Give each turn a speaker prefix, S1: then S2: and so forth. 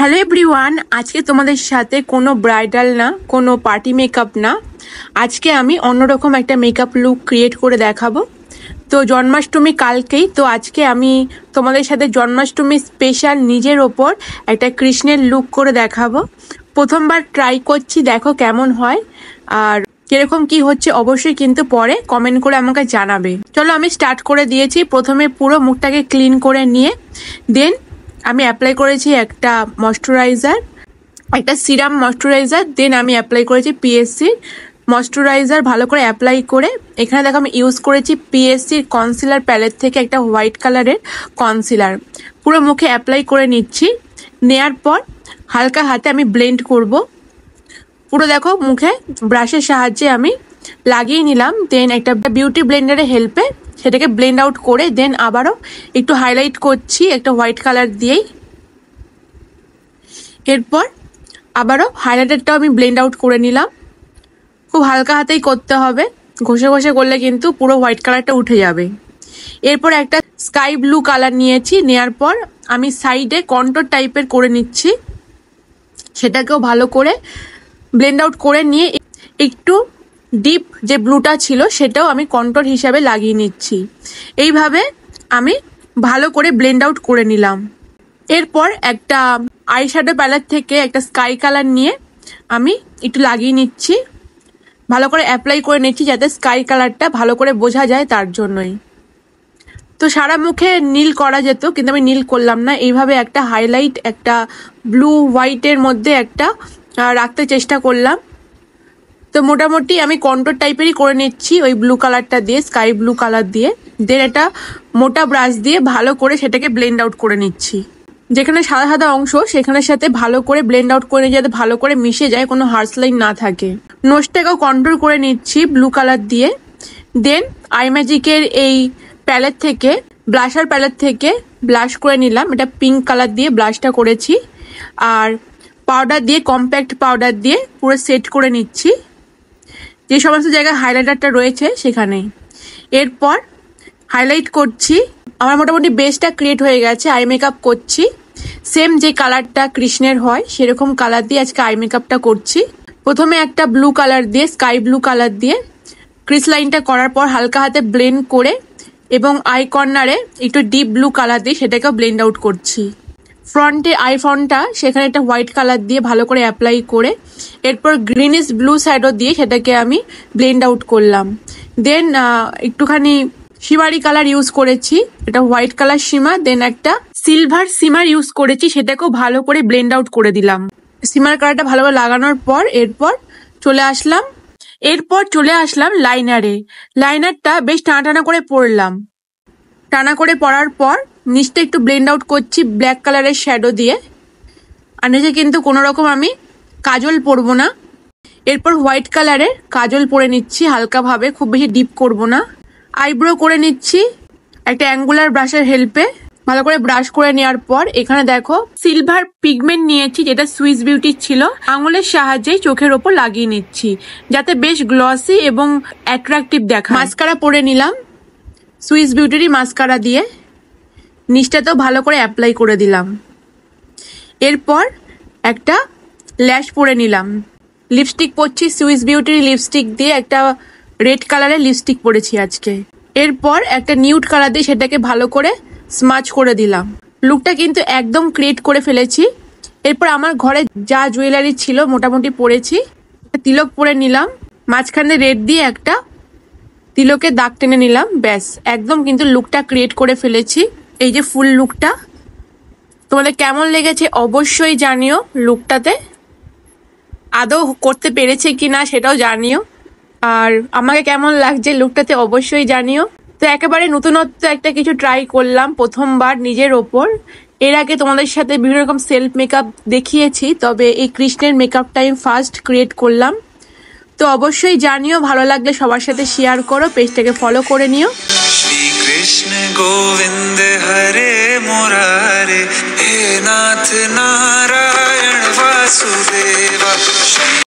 S1: hello everyone আজকে তোমাদের সাথে কোনো ব্রাইডাল না কোনো পার্টি মেকআপ না আজকে আমি অন্যরকম একটা মেকআপ লুক ক্রিয়েট করে দেখাবো তো জন্মাষ্টমী কালকেই তো আজকে আমি তোমাদের সাথে জন্মাষ্টমী স্পেশাল নিজের ওপর একটা কৃষ্ণের লুক করে দেখাবো প্রথমবার ট্রাই করছি দেখো কেমন হয় আর কিরকম কি হচ্ছে অবশ্যই কিন্তু পরে কমেন্ট করে আমাকে জানাবে চলো আমি স্টার্ট করে দিয়েছি প্রথমে পুরো মুখটাকে ক্লিন করে নিয়ে দেন আমি অ্যাপ্লাই করেছি একটা ময়শ্চারাইজার একটা সিরাম ময়শ্চারাইজার দেন আমি অ্যাপ্লাই করেছি পিএসসির ময়শ্চারাইজার ভালো করে অ্যাপ্লাই করে এখানে দেখো আমি ইউজ করেছি পিএসসির কনসিলার প্যালেট থেকে একটা হোয়াইট কালারের কনসিলার পুরো মুখে অ্যাপ্লাই করে নিচ্ছি নেয়ার পর হালকা হাতে আমি ব্লেন্ড করব পুরো দেখো মুখে ব্রাশের সাহায্যে আমি লাগিয়ে নিলাম দেন একটা বিউটি ব্লেন্ডারের হেল্পে সেটাকে ব্লেন্ড আউট করে দেন আবারও একটু হাইলাইট করছি একটা হোয়াইট কালার দিয়েই এরপর আবারও হাইলাইটারটাও আমি ব্লেন্ড আউট করে নিলাম খুব হালকা হাতেই করতে হবে ঘষে ঘষে করলে কিন্তু পুরো হোয়াইট কালারটা উঠে যাবে এরপর একটা স্কাই ব্লু কালার নিয়েছি নেয়ার পর আমি সাইডে কন্টোর টাইপের করে নিচ্ছি সেটাকেও ভালো করে ব্লেন্ড আউট করে নিয়ে একটু ডিপ যে ব্লুটা ছিল সেটাও আমি কন্ট্রোল হিসাবে লাগিয়ে নিচ্ছি এইভাবে আমি ভালো করে ব্লেন্ড আউট করে নিলাম এরপর একটা আইশ্যাডো প্যালেট থেকে একটা স্কাই কালার নিয়ে আমি একটু লাগিয়ে নিচ্ছি ভালো করে অ্যাপ্লাই করে নিচ্ছি যাতে স্কাই কালারটা ভালো করে বোঝা যায় তার জন্যই তো সারা মুখে নীল করা যেত কিন্তু আমি নীল করলাম না এইভাবে একটা হাইলাইট একটা ব্লু হোয়াইটের মধ্যে একটা রাখতে চেষ্টা করলাম তো মোটামুটি আমি কন্টোর টাইপেরই করে নিচ্ছি ওই ব্লু কালারটা দিয়ে স্কাই ব্লু কালার দিয়ে দেন একটা মোটা ব্রাশ দিয়ে ভালো করে সেটাকে ব্লেন্ড আউট করে নিচ্ছি যেখানে সাদা সাদা অংশ সেখানের সাথে ভালো করে ব্লেন্ড আউট করে যাতে ভালো করে মিশে যায় কোনো হার্স লাইন না থাকে নোসটাকেও কন্ট্রোল করে নিচ্ছি ব্লু কালার দিয়ে দেন আই ম্যাজিকের এই প্যালেট থেকে ব্লাশার প্যালেট থেকে ব্লাশ করে নিলাম এটা পিঙ্ক কালার দিয়ে ব্লাশটা করেছি আর পাউডার দিয়ে কম্প্যাক্ট পাউডার দিয়ে পুরো সেট করে নিচ্ছি যে সমস্ত জায়গায় হাইলাইটারটা রয়েছে সেখানে এরপর হাইলাইট করছি আমার মোটামুটি বেসটা ক্রিয়েট হয়ে গেছে আই মেকআপ করছি সেম যে কালারটা কৃষ্ণের হয় সেরকম কালার দিয়ে আজকে আই মেকআপটা করছি প্রথমে একটা ব্লু কালার দিয়ে স্কাই ব্লু কালার দিয়ে ক্রিস লাইনটা করার পর হালকা হাতে ব্লেন্ড করে এবং আই কর্নারে একটু ডিপ ব্লু কালার দিয়ে সেটাকেও ব্লেন্ড আউট করছি ফ্রন্টে আইফোনটা সেখানে একটা হোয়াইট কালার দিয়ে ভালো করে অ্যাপ্লাই করে এরপর গ্রিনিশ ব্লু শ্যাডো দিয়ে সেটাকে আমি ব্লেন্ড আউট করলাম দেন একটুখানি শিমারি কালার ইউজ করেছি এটা হোয়াইট কালার সীমা দেন একটা সিলভার সিমার ইউজ করেছি সেটাকেও ভালো করে ব্লেন্ড আউট করে দিলাম সিমার কালারটা ভালোভাবে লাগানোর পর এরপর চলে আসলাম এরপর চলে আসলাম লাইনারে লাইনারটা বেশ টানা টানা করে পড়লাম টানা করে পড়ার পর নিচটা একটু ব্লেন্ড আউট করছি ব্ল্যাক কালারের শ্যাডো দিয়ে আর নিচে কিন্তু কোনো রকম আমি কাজল পরবো না এরপর হোয়াইট কালারের কাজল পরে নিচ্ছি হালকাভাবে খুব বেশি ডিপ করব না আইব্রো করে নিচ্ছি একটা অ্যাঙ্গুলার ব্রাশের হেল্পে ভালো করে ব্রাশ করে নেওয়ার পর এখানে দেখো সিলভার পিগমেন্ট নিয়েছি যেটা সুইস বিউটি ছিল আঙুলের সাহায্যে চোখের ওপর লাগিয়ে নিচ্ছি যাতে বেশ গ্লসি এবং অ্যাট্রাকটিভ দেখা মাস্কারা পরে নিলাম সুইস বিউটিরই মাস্কারা দিয়ে নিচটাতেও ভালো করে অ্যাপ্লাই করে দিলাম এরপর একটা ল্যাশ পরে নিলাম লিপস্টিক পরছি সুইস বিউটির লিপস্টিক দিয়ে একটা রেড কালারের লিপস্টিক পরেছি আজকে এরপর একটা নিউড কালার দিয়ে সেটাকে ভালো করে স্মাচ করে দিলাম লুকটা কিন্তু একদম ক্রিয়েট করে ফেলেছি এরপর আমার ঘরে যা জুয়েলারি ছিল মোটামুটি পরেছি তিলক পরে নিলাম মাঝখানে রেড দিয়ে একটা তিলকের দাগ টেনে নিলাম ব্যাস একদম কিন্তু লুকটা ক্রিয়েট করে ফেলেছি এই যে ফুল লুকটা তোমাদের কেমন লেগেছে অবশ্যই জানিও লুকটাতে আদৌ করতে পেরেছে কি না সেটাও জানিও আর আমাকে কেমন লাগছে লুকটাতে অবশ্যই জানিও তো একেবারে নতুনত্ব একটা কিছু ট্রাই করলাম প্রথমবার নিজের ওপর এর আগে তোমাদের সাথে বিভিন্ন রকম সেলফ মেকআপ দেখিয়েছি তবে এই কৃষ্ণের মেকআপটা আমি ফার্স্ট ক্রিয়েট করলাম তো অবশ্যই জানিও ভালো লাগলে সবার সাথে শেয়ার করো পেজটাকে ফলো করে নিও কৃষ্ণ গো